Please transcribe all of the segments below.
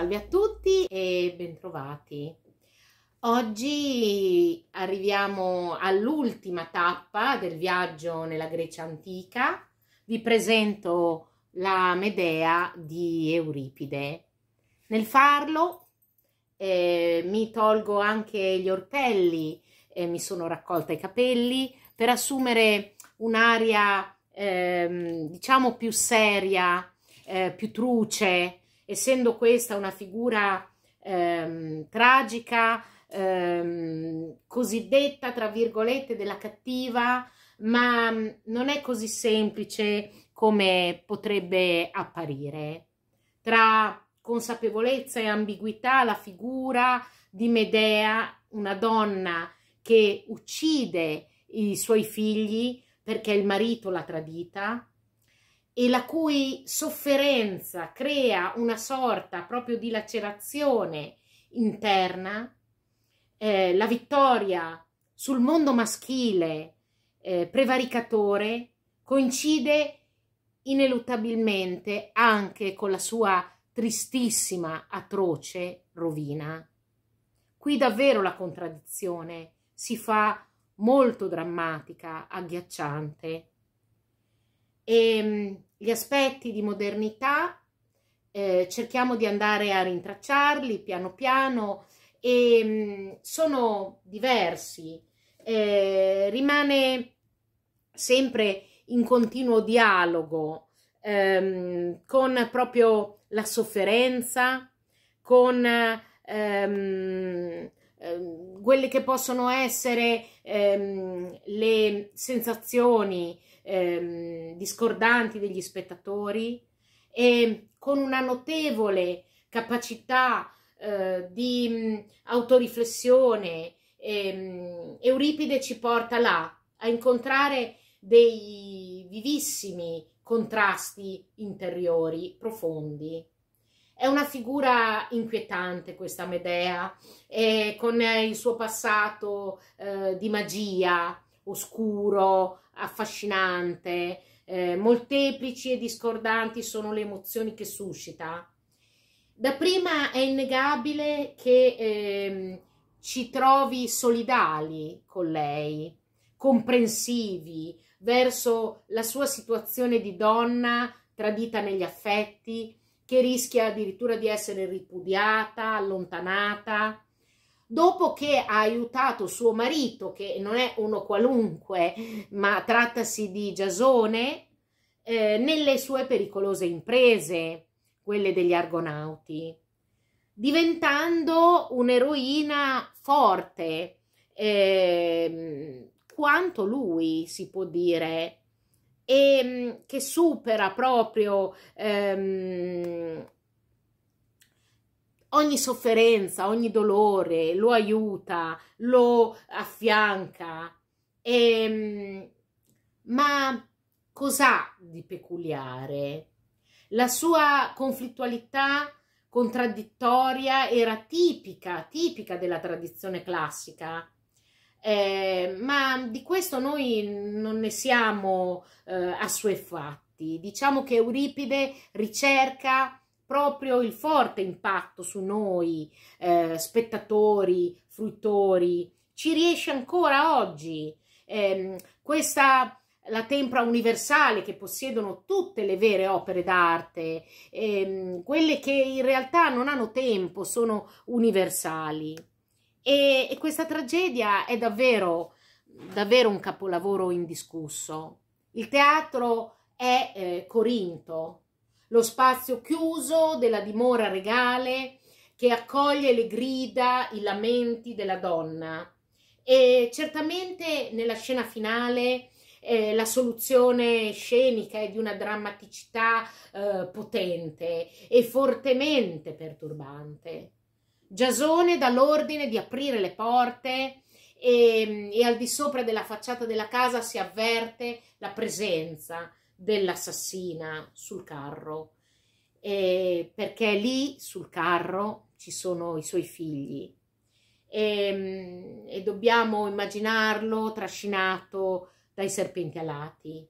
salve a tutti e bentrovati. Oggi arriviamo all'ultima tappa del viaggio nella Grecia antica. Vi presento la Medea di Euripide. Nel farlo eh, mi tolgo anche gli orpelli, e mi sono raccolta i capelli per assumere un'aria eh, diciamo più seria, eh, più truce, essendo questa una figura ehm, tragica, ehm, cosiddetta, tra virgolette, della cattiva, ma mm, non è così semplice come potrebbe apparire. Tra consapevolezza e ambiguità la figura di Medea, una donna che uccide i suoi figli perché il marito l'ha tradita, e la cui sofferenza crea una sorta proprio di lacerazione interna, eh, la vittoria sul mondo maschile eh, prevaricatore coincide ineluttabilmente anche con la sua tristissima, atroce rovina. Qui davvero la contraddizione si fa molto drammatica, agghiacciante. E ehm, gli aspetti di modernità eh, cerchiamo di andare a rintracciarli piano piano e mh, mm, sono diversi. Eh, rimane sempre in continuo dialogo ehm, con proprio la sofferenza, con ehm, ehm quelle che possono essere ehm, le sensazioni, ehm, discordanti degli spettatori e con una notevole capacità eh, di mh, autoriflessione. Ehm, Euripide ci porta là a incontrare dei vivissimi contrasti interiori profondi. È una figura inquietante questa Medea, eh, con il suo passato eh, di magia oscuro, affascinante, eh, molteplici e discordanti sono le emozioni che suscita. Da prima è innegabile che eh, ci trovi solidali con lei, comprensivi verso la sua situazione di donna tradita negli affetti, che rischia addirittura di essere ripudiata, allontanata dopo che ha aiutato suo marito, che non è uno qualunque, ma trattasi di Giasone, eh, nelle sue pericolose imprese, quelle degli argonauti, diventando un'eroina forte, eh, quanto lui si può dire, e ehm, che supera proprio... Ehm, ogni sofferenza, ogni dolore, lo aiuta, lo affianca. E, ehm, ma cos'ha di peculiare? La sua conflittualità contraddittoria era tipica, tipica della tradizione classica. Eh, ma di questo noi non ne siamo eh, assuefatti. Diciamo che Euripide ricerca proprio il forte impatto su noi, eh, spettatori, fruttori, ci riesce ancora oggi. Eh, questa la tempra universale che possiedono tutte le vere opere d'arte, ehm, quelle che in realtà non hanno tempo, sono universali. E, e questa tragedia è davvero, davvero, un capolavoro indiscusso. Il teatro è eh, Corinto, lo spazio chiuso della dimora regale che accoglie le grida, i lamenti della donna. E certamente nella scena finale eh, la soluzione scenica è di una drammaticità eh, potente e fortemente perturbante. Giasone dà l'ordine di aprire le porte e, e al di sopra della facciata della casa si avverte la presenza dell'assassina sul carro, eh, perché lì sul carro ci sono i suoi figli e, ehm, e dobbiamo immaginarlo trascinato dai serpenti alati.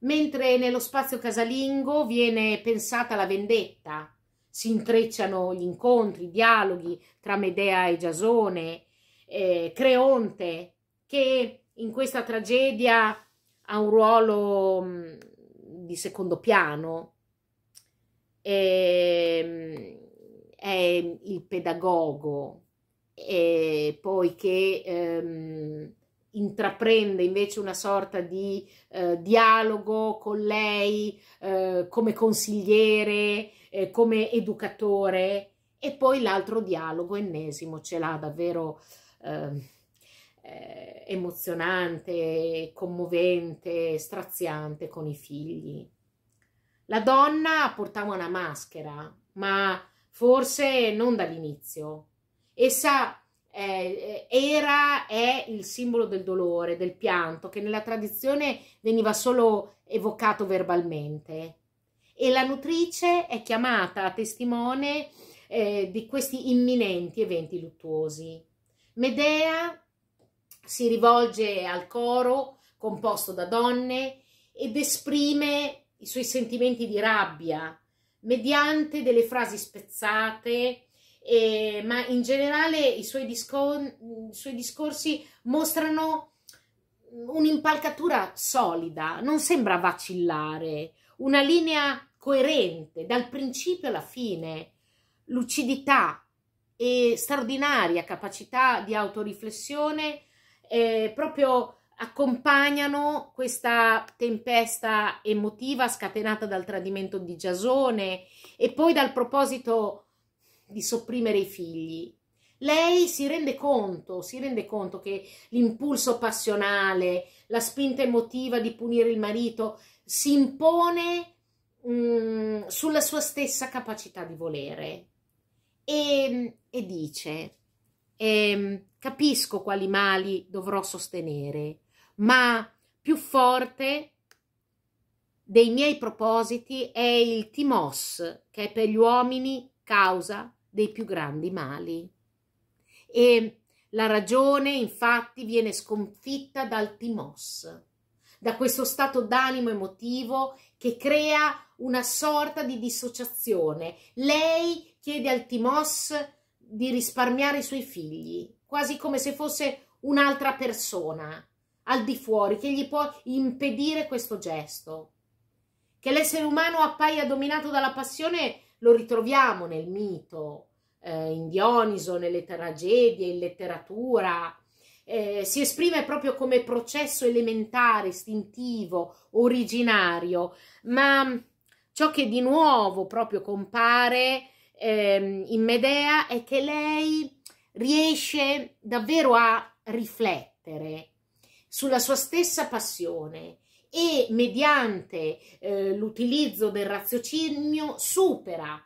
Mentre nello spazio casalingo viene pensata la vendetta, si intrecciano gli incontri, i dialoghi tra Medea e Giasone, eh, Creonte, che in questa tragedia ha un ruolo mm, di secondo piano, e, ehm, è il pedagogo, e poi che ehm, intraprende invece una sorta di eh, dialogo con lei eh, come consigliere, eh, come educatore e poi l'altro dialogo ennesimo ce l'ha davvero ehm, eh, emozionante, commovente, straziante con i figli. La donna portava una maschera, ma forse non dall'inizio. Essa eh, eh, era, è il simbolo del dolore, del pianto, che nella tradizione veniva solo evocato verbalmente. E la nutrice è chiamata a testimone eh, di questi imminenti eventi luttuosi. Medea si rivolge al coro composto da donne ed esprime i suoi sentimenti di rabbia mediante delle frasi spezzate, eh, ma in generale i suoi, discor- i suoi discorsi mostrano un'impalcatura solida, non sembra vacillare, una linea coerente dal principio alla fine, lucidità e straordinaria capacità di autoriflessione eh, proprio accompagnano questa tempesta emotiva scatenata dal tradimento di Giasone e poi dal proposito di sopprimere i figli. Lei si rende conto, si rende conto che l'impulso passionale, la spinta emotiva di punire il marito si impone mm, sulla sua stessa capacità di volere e, e dice eh, capisco quali mali dovrò sostenere, ma più forte dei miei propositi è il timos, che è per gli uomini causa dei più grandi mali. E la ragione, infatti, viene sconfitta dal timos, da questo stato d'animo emotivo che crea una sorta di dissociazione. Lei chiede al timos di risparmiare i suoi figli, quasi come se fosse un'altra persona al di fuori che gli può impedire questo gesto. Che l'essere umano appaia dominato dalla passione lo ritroviamo nel mito, eh, in Dioniso, nelle tragedie, in letteratura. Eh, si esprime proprio come processo elementare, istintivo, originario, ma ciò che di nuovo proprio compare ehm, in Medea è che lei riesce davvero a riflettere sulla sua stessa passione e mediante eh, l'utilizzo del raziocinio supera,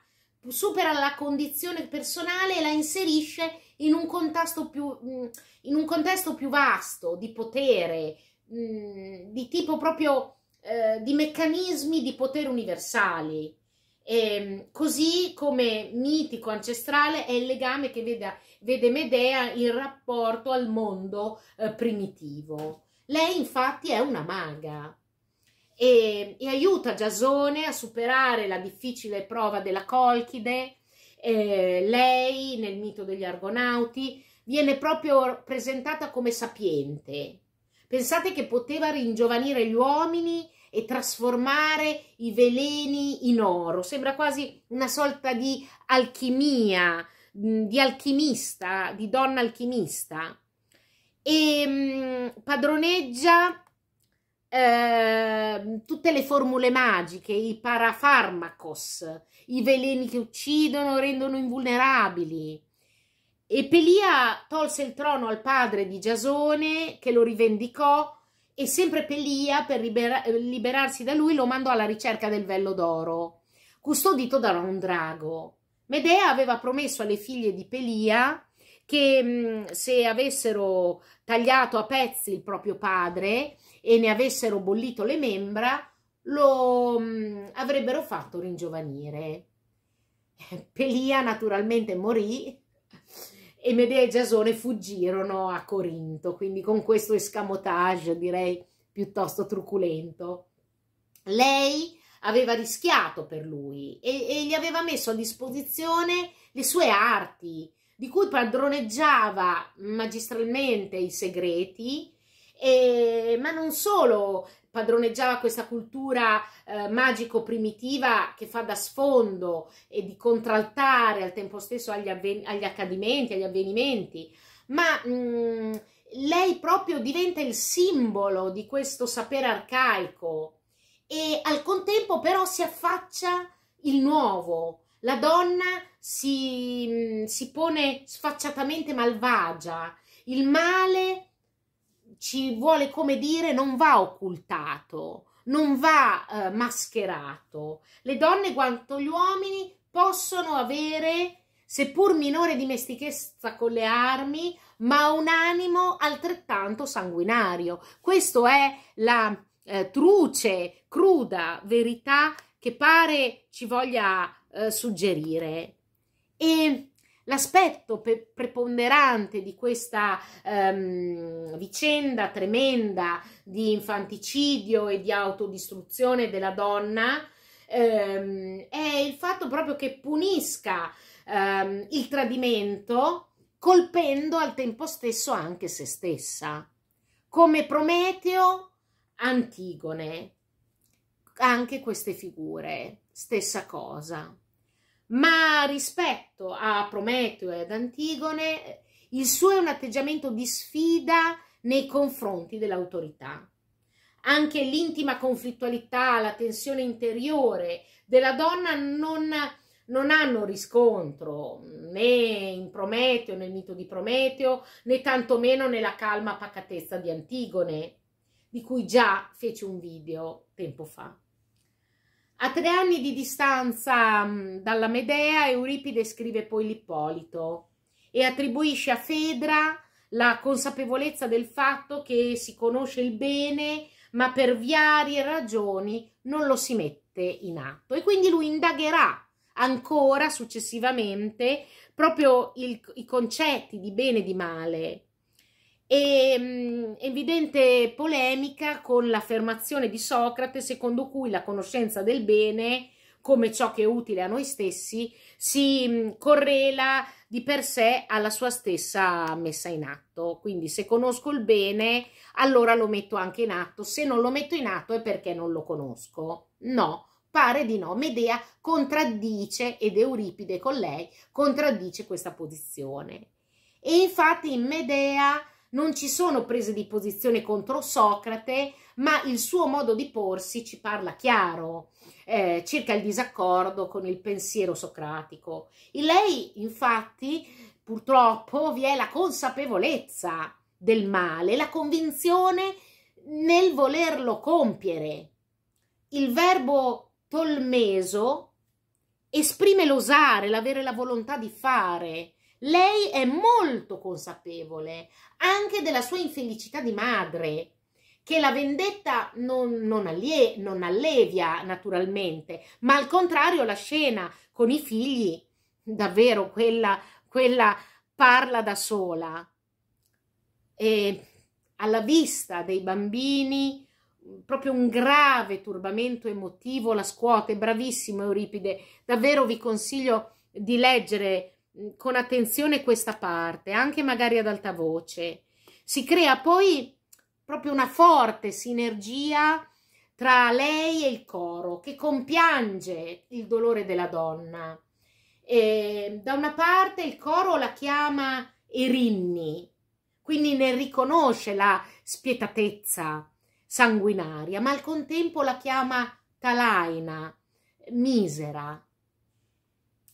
supera la condizione personale e la inserisce in un contesto più, mm, in un contesto più vasto di potere, mm, di tipo proprio eh, di meccanismi di potere universali. E, ehm, così come mitico, ancestrale, è il legame che vede, vede Medea in rapporto al mondo eh, primitivo. Lei infatti è una maga e, e, aiuta Giasone a superare la difficile prova della Colchide. Eh, lei, nel mito degli Argonauti, viene proprio presentata come sapiente. Pensate che poteva ringiovanire gli uomini e trasformare i veleni in oro. Sembra quasi una sorta di alchimia, mm, di alchimista, di donna alchimista. E mm, padroneggia eh, tutte le formule magiche, i parafarmacos, i veleni che uccidono, rendono invulnerabili. E Pelia tolse il trono al padre di Giasone, che lo rivendicò e sempre Pelia per libera eh, liberarsi da lui lo mandò alla ricerca del vello d'oro, custodito da un drago. Medea aveva promesso alle figlie di Pelia che mh, mm, se avessero tagliato a pezzi il proprio padre e ne avessero bollito le membra, lo mh, mm, avrebbero fatto ringiovanire. Pelia naturalmente morì e Medea e Giasone fuggirono a Corinto, quindi con questo escamotage direi piuttosto truculento. Lei aveva rischiato per lui e, e gli aveva messo a disposizione le sue arti, di cui padroneggiava magistralmente i segreti, e, ma non solo, padroneggiava questa cultura eh, magico-primitiva che fa da sfondo e di contraltare al tempo stesso agli, avven- agli accadimenti, agli avvenimenti, ma mh, mm, lei proprio diventa il simbolo di questo sapere arcaico e al contempo però si affaccia il nuovo. La donna si, mm, si pone sfacciatamente malvagia, il male ci vuole come dire non va occultato, non va eh, mascherato. Le donne quanto gli uomini possono avere, seppur minore dimestichezza con le armi, ma un animo altrettanto sanguinario. Questa è la eh, truce, cruda verità che pare ci voglia eh, suggerire. E L'aspetto preponderante di questa ehm, vicenda tremenda di infanticidio e di autodistruzione della donna ehm, è il fatto proprio che punisca ehm, il tradimento colpendo al tempo stesso anche se stessa, come Prometeo, Antigone, anche queste figure, stessa cosa ma rispetto a Prometeo e ad Antigone il suo è un atteggiamento di sfida nei confronti dell'autorità. Anche l'intima conflittualità, la tensione interiore della donna non, non hanno riscontro né in Prometeo, nel mito di Prometeo, né tantomeno nella calma pacatezza di Antigone, di cui già fece un video tempo fa. A tre anni di distanza mm, dalla Medea, Euripide scrive poi l'Ippolito e attribuisce a Fedra la consapevolezza del fatto che si conosce il bene, ma per varie ragioni non lo si mette in atto. E quindi lui indagherà ancora successivamente proprio il, i concetti di bene e di male e mm, evidente polemica con l'affermazione di Socrate secondo cui la conoscenza del bene come ciò che è utile a noi stessi si mm, correla di per sé alla sua stessa messa in atto. Quindi se conosco il bene, allora lo metto anche in atto. Se non lo metto in atto è perché non lo conosco. No, pare di no. Medea contraddice ed Euripide con lei contraddice questa posizione. E infatti in Medea non ci sono prese di posizione contro Socrate, ma il suo modo di porsi ci parla chiaro eh, circa il disaccordo con il pensiero socratico. In lei, infatti, purtroppo vi è la consapevolezza del male, la convinzione nel volerlo compiere. Il verbo tolmeso esprime l'osare, l'avere la volontà di fare, lei è molto consapevole anche della sua infelicità di madre, che la vendetta non, non, allie, non allevia naturalmente, ma al contrario la scena con i figli, davvero quella, quella parla da sola. E alla vista dei bambini, proprio un grave turbamento emotivo la scuote, bravissimo Euripide, davvero vi consiglio di leggere con attenzione questa parte, anche magari ad alta voce, si crea poi proprio una forte sinergia tra lei e il coro che compiange il dolore della donna. E, da una parte il coro la chiama Erinni, quindi ne riconosce la spietatezza sanguinaria, ma al contempo la chiama Talaina, misera.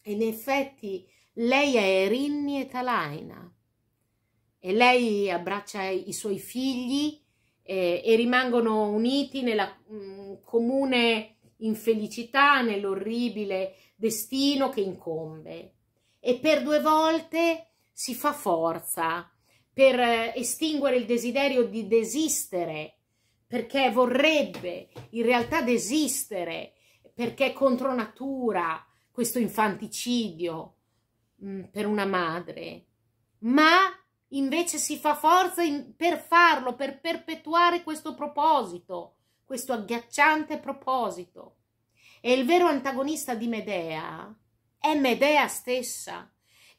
E in effetti lei è Erinni e Talaina e lei abbraccia i suoi figli eh, e rimangono uniti nella mh, mm, comune infelicità, nell'orribile destino che incombe. E per due volte si fa forza per eh, estinguere il desiderio di desistere, perché vorrebbe in realtà desistere, perché è contro natura questo infanticidio Mm, per una madre, ma invece si fa forza in, per farlo, per perpetuare questo proposito, questo agghiacciante proposito. E il vero antagonista di Medea è Medea stessa,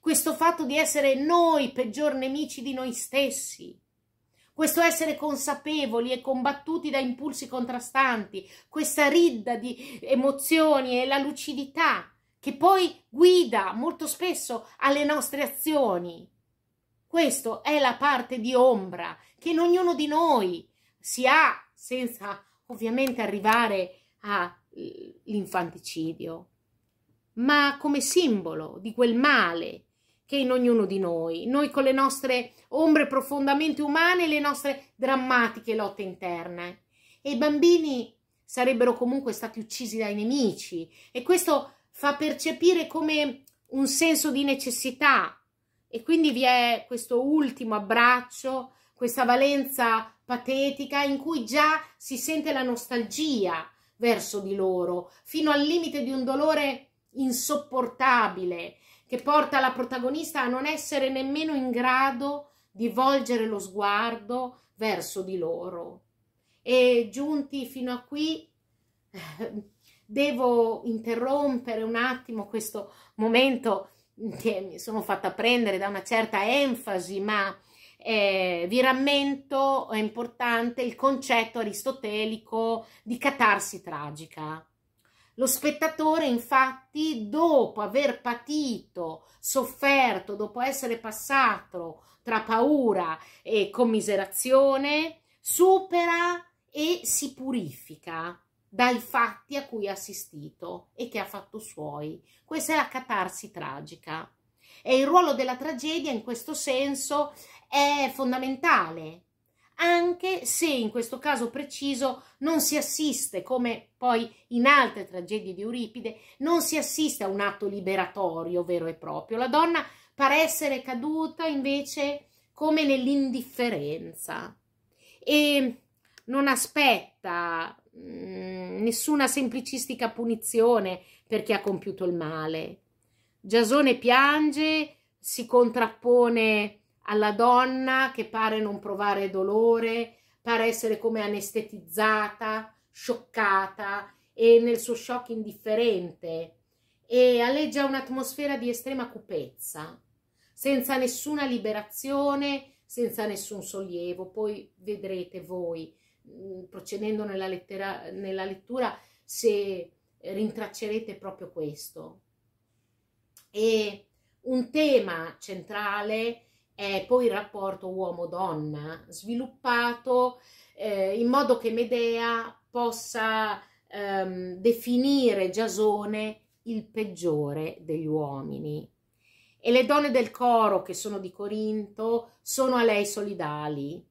questo fatto di essere noi peggior nemici di noi stessi, questo essere consapevoli e combattuti da impulsi contrastanti, questa ridda di emozioni e la lucidità che poi guida molto spesso alle nostre azioni. Questa è la parte di ombra che in ognuno di noi si ha senza ovviamente arrivare all'infanticidio, eh, ma come simbolo di quel male che è in ognuno di noi, noi con le nostre ombre profondamente umane e le nostre drammatiche lotte interne. E i bambini sarebbero comunque stati uccisi dai nemici e questo fa percepire come un senso di necessità e quindi vi è questo ultimo abbraccio, questa valenza patetica in cui già si sente la nostalgia verso di loro, fino al limite di un dolore insopportabile che porta la protagonista a non essere nemmeno in grado di volgere lo sguardo verso di loro. E giunti fino a qui eh, devo interrompere un attimo questo momento che mi sono fatta prendere da una certa enfasi, ma eh, vi rammento, è importante, il concetto aristotelico di catarsi tragica. Lo spettatore, infatti, dopo aver patito, sofferto, dopo essere passato tra paura e commiserazione, supera e si purifica dai fatti a cui ha assistito e che ha fatto suoi. Questa è la catarsi tragica. E il ruolo della tragedia in questo senso è fondamentale, anche se in questo caso preciso non si assiste, come poi in altre tragedie di Euripide, non si assiste a un atto liberatorio vero e proprio. La donna pare essere caduta invece come nell'indifferenza e non aspetta Mm, nessuna semplicistica punizione per chi ha compiuto il male. Giasone piange, si contrappone alla donna che pare non provare dolore, pare essere come anestetizzata, scioccata e nel suo shock indifferente e alleggia un'atmosfera di estrema cupezza, senza nessuna liberazione, senza nessun sollievo. Poi vedrete voi Mm, procedendo nella, lettera, nella lettura se rintraccerete proprio questo. E un tema centrale è poi il rapporto uomo-donna, sviluppato eh, in modo che Medea possa ehm, definire Giasone il peggiore degli uomini. E le donne del coro, che sono di Corinto, sono a lei solidali,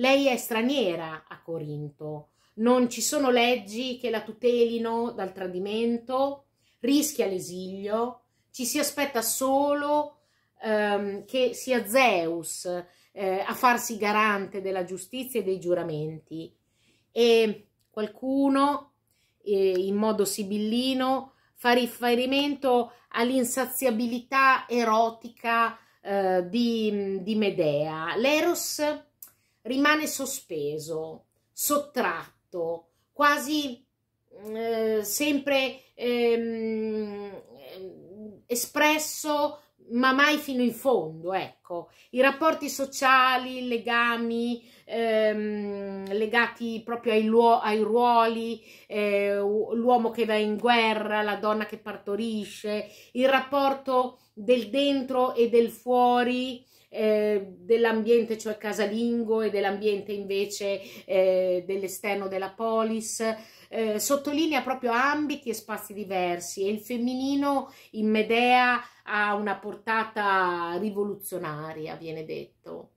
lei è straniera a Corinto, non ci sono leggi che la tutelino dal tradimento, rischia l'esilio, ci si aspetta solo ehm, che sia Zeus eh, a farsi garante della giustizia e dei giuramenti. E qualcuno, eh, in modo sibillino, fa riferimento all'insaziabilità erotica eh, di, di Medea. L'eros rimane sospeso, sottratto, quasi eh, sempre ehm, eh, espresso ma mai fino in fondo, ecco. I rapporti sociali, i legami ehm, legati proprio ai, ai ruoli, eh, l'uomo che va in guerra, la donna che partorisce, il rapporto del dentro e del fuori, eh, dell'ambiente, cioè casalingo, e dell'ambiente invece eh, dell'esterno della polis. Eh, sottolinea proprio ambiti e spazi diversi e il femminino in Medea ha una portata rivoluzionaria, viene detto.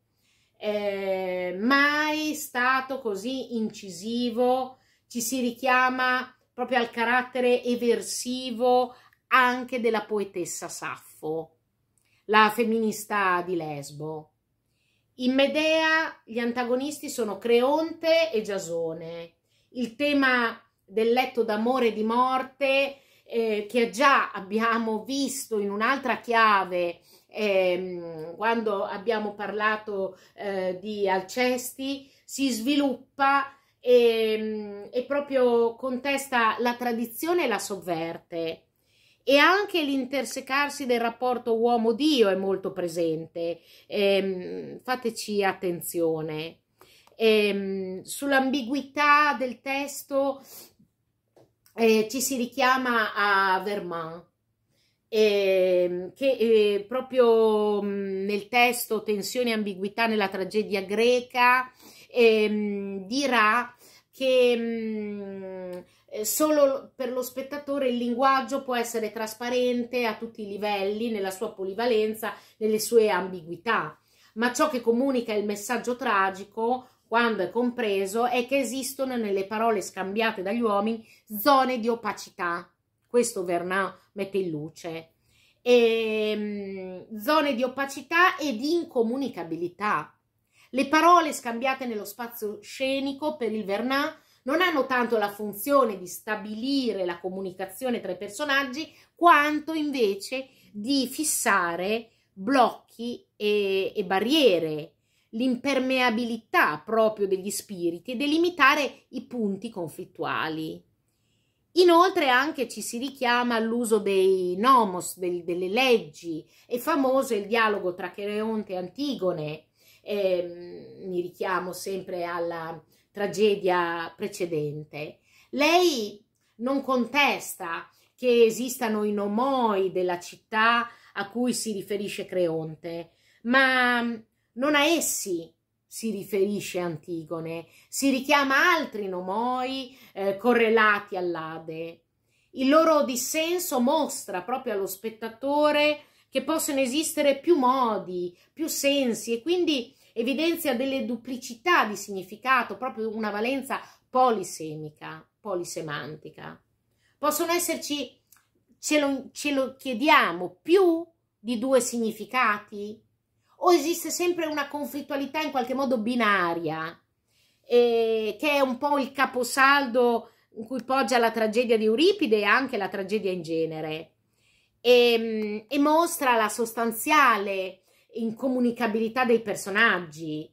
Eh, mai stato così incisivo, ci si richiama proprio al carattere eversivo anche della poetessa Saffo la femminista di Lesbo. In Medea gli antagonisti sono Creonte e Giasone. Il tema del letto d'amore e di morte eh, che già abbiamo visto in un'altra chiave eh, quando abbiamo parlato eh, di Alcesti si sviluppa e, ehm, e proprio contesta la tradizione e la sovverte e anche l'intersecarsi del rapporto uomo-dio è molto presente. Ehm, fateci attenzione. Ehm, sull'ambiguità del testo eh, ci si richiama a Vermain. Eh, che eh, proprio mm, nel testo Tensioni e ambiguità nella tragedia greca ehm, dirà che mh, mm, eh, solo per lo spettatore il linguaggio può essere trasparente a tutti i livelli, nella sua polivalenza, nelle sue ambiguità, ma ciò che comunica il messaggio tragico, quando è compreso, è che esistono nelle parole scambiate dagli uomini zone di opacità. Questo Vernat mette in luce. E, ehm, zone di opacità e di incomunicabilità. Le parole scambiate nello spazio scenico per il Vernat non hanno tanto la funzione di stabilire la comunicazione tra i personaggi quanto invece di fissare blocchi e, e barriere, l'impermeabilità proprio degli spiriti e delimitare i punti conflittuali. Inoltre anche ci si richiama all'uso dei nomos, del, delle leggi, è famoso il dialogo tra Creonte e Antigone, eh, mi richiamo sempre alla, tragedia precedente. Lei non contesta che esistano i nomoi della città a cui si riferisce Creonte, ma non a essi si riferisce Antigone, si richiama altri nomoi eh, correlati all'Ade. Il loro dissenso mostra proprio allo spettatore che possono esistere più modi, più sensi e quindi evidenzia delle duplicità di significato, proprio una valenza polisemica, polisemantica. Possono esserci, ce lo, ce lo chiediamo, più di due significati? O esiste sempre una conflittualità in qualche modo binaria, eh, che è un po' il caposaldo in cui poggia la tragedia di Euripide e anche la tragedia in genere, e, ehm, e mostra la sostanziale incomunicabilità dei personaggi.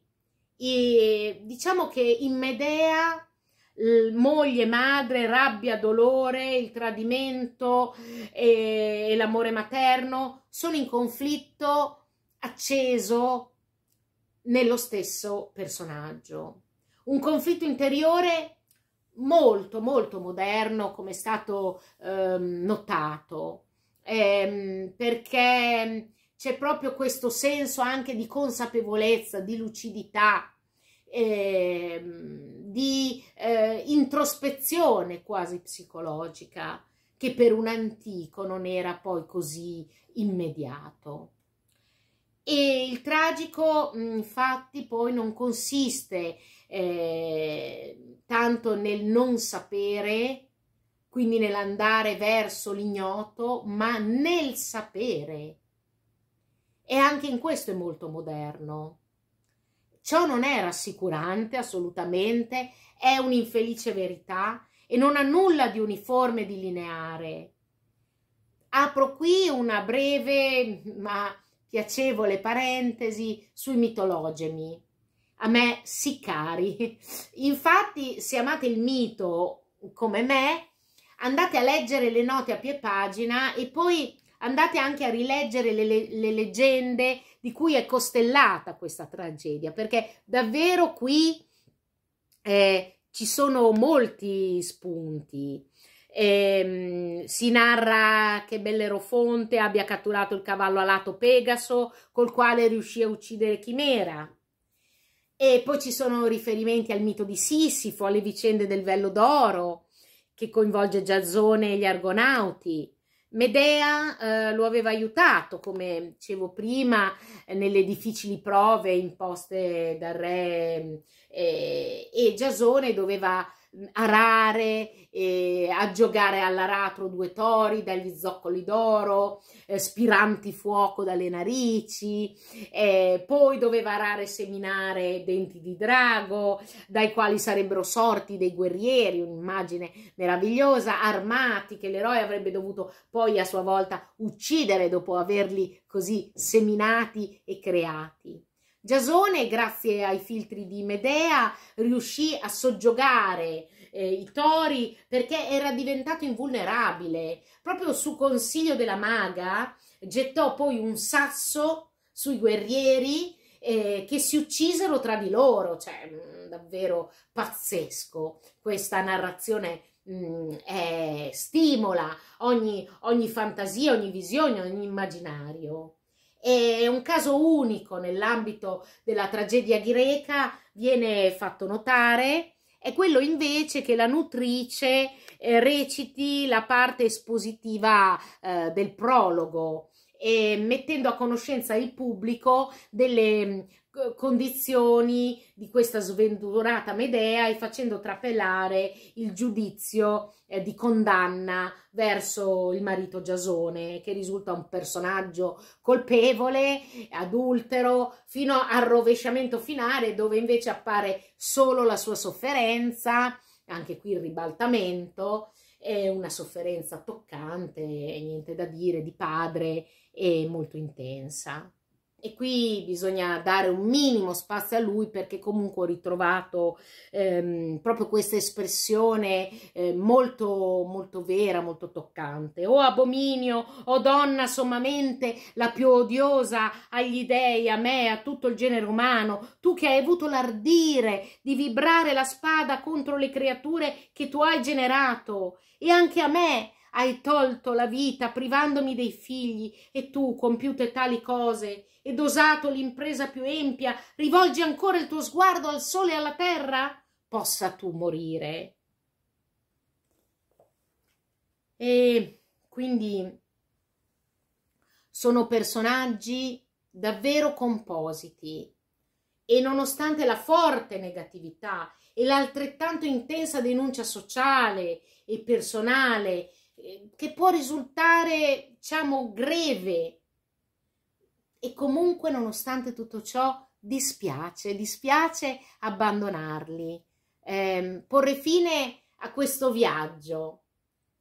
E diciamo che in Medea moglie, madre, rabbia, dolore, il tradimento e, e l'amore materno sono in conflitto acceso nello stesso personaggio. Un conflitto interiore molto, molto moderno, come è stato eh, notato, ehm, perché c'è proprio questo senso anche di consapevolezza, di lucidità, eh, di eh, introspezione quasi psicologica che per un antico non era poi così immediato. E il tragico mm, infatti poi non consiste eh, tanto nel non sapere, quindi nell'andare verso l'ignoto, ma nel sapere e anche in questo è molto moderno. Ciò non è rassicurante assolutamente, è un'infelice verità e non ha nulla di uniforme di lineare. Apro qui una breve ma piacevole parentesi sui mitologemi. A me si cari. Infatti, se amate il mito come me, andate a leggere le note a pie pagina e poi andate anche a rileggere le, le, le leggende di cui è costellata questa tragedia, perché davvero qui eh, ci sono molti spunti. Eh, si narra che Bellerofonte abbia catturato il cavallo alato Pegaso col quale riuscì a uccidere Chimera. E poi ci sono riferimenti al mito di Sissifo, alle vicende del Vello d'Oro che coinvolge Giazzone e gli Argonauti. Medea eh, lo aveva aiutato, come dicevo prima, eh, nelle difficili prove imposte dal re eh, e Giasone doveva Mm, arare, eh, a giocare all'aratro due tori dagli zoccoli d'oro, eh, spiranti fuoco dalle narici, eh, poi doveva arare e seminare denti di drago, dai quali sarebbero sorti dei guerrieri, un'immagine meravigliosa, armati che l'eroe avrebbe dovuto poi a sua volta uccidere dopo averli così seminati e creati. Giasone, grazie ai filtri di Medea, riuscì a soggiogare eh, i tori perché era diventato invulnerabile. Proprio su consiglio della maga gettò poi un sasso sui guerrieri eh, che si uccisero tra di loro. Cioè, mh, mm, davvero pazzesco questa narrazione mh, mm, è, stimola ogni, ogni fantasia, ogni visione, ogni immaginario. È un caso unico nell'ambito della tragedia greca, viene fatto notare, è quello invece che la nutrice eh, reciti la parte espositiva eh, del prologo e mettendo a conoscenza il pubblico delle mm, condizioni di questa sventurata Medea e facendo trapelare il giudizio eh, di condanna verso il marito Giasone che risulta un personaggio colpevole, adultero, fino al rovesciamento finale dove invece appare solo la sua sofferenza, anche qui il ribaltamento, è una sofferenza toccante, niente da dire, di padre e molto intensa. E qui bisogna dare un minimo spazio a lui perché comunque ho ritrovato ehm, proprio questa espressione eh, molto, molto vera, molto toccante. O abominio, o donna sommamente la più odiosa agli dei, a me, a tutto il genere umano, tu che hai avuto l'ardire di vibrare la spada contro le creature che tu hai generato e anche a me hai tolto la vita privandomi dei figli e tu, compiute tali cose ed osato l'impresa più empia, rivolgi ancora il tuo sguardo al sole e alla terra? Possa tu morire. E quindi sono personaggi davvero compositi e nonostante la forte negatività e l'altrettanto intensa denuncia sociale e personale che può risultare, diciamo, greve e comunque, nonostante tutto ciò, dispiace, dispiace abbandonarli, eh, porre fine a questo viaggio,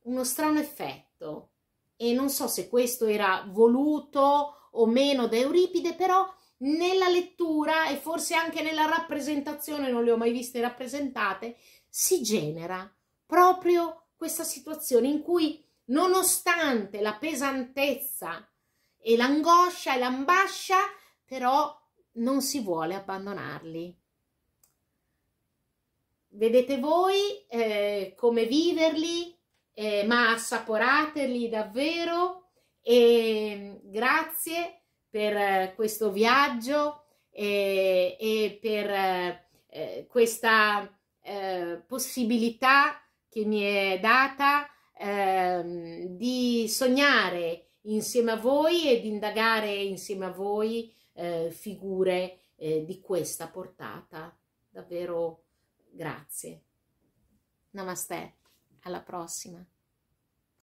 uno strano effetto. E non so se questo era voluto o meno da Euripide, però nella lettura e forse anche nella rappresentazione, non le ho mai viste rappresentate, si genera proprio questa situazione in cui nonostante la pesantezza e l'angoscia e l'ambascia, però non si vuole abbandonarli. Vedete voi eh, come viverli, eh, ma assaporateli davvero e mm, grazie per eh, questo viaggio e, e per eh, eh questa eh, possibilità che mi è data ehm, di sognare insieme a voi e di indagare insieme a voi eh, figure eh, di questa portata. Davvero grazie. Namaste, alla prossima.